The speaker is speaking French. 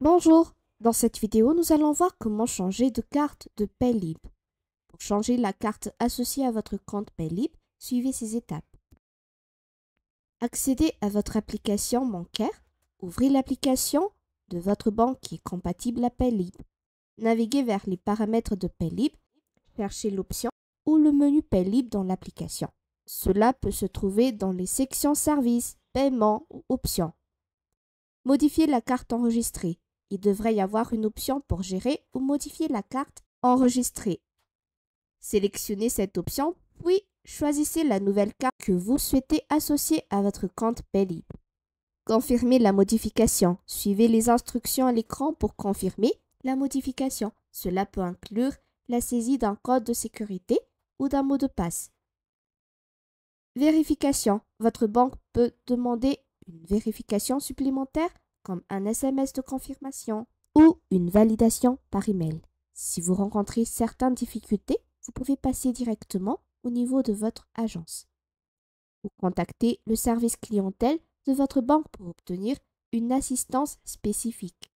Bonjour, dans cette vidéo nous allons voir comment changer de carte de Paylib. Pour changer la carte associée à votre compte Paylib, suivez ces étapes. Accédez à votre application bancaire, ouvrez l'application de votre banque qui est compatible à Paylib. Naviguez vers les paramètres de Paylib, cherchez l'option ou le menu Paylib dans l'application. Cela peut se trouver dans les sections services, paiements ou options. Modifiez la carte enregistrée il devrait y avoir une option pour gérer ou modifier la carte enregistrée. Sélectionnez cette option, puis choisissez la nouvelle carte que vous souhaitez associer à votre compte Paylib. Confirmez la modification. Suivez les instructions à l'écran pour confirmer la modification. Cela peut inclure la saisie d'un code de sécurité ou d'un mot de passe. Vérification. Votre banque peut demander une vérification supplémentaire comme un SMS de confirmation ou une validation par email. Si vous rencontrez certaines difficultés, vous pouvez passer directement au niveau de votre agence ou contacter le service clientèle de votre banque pour obtenir une assistance spécifique.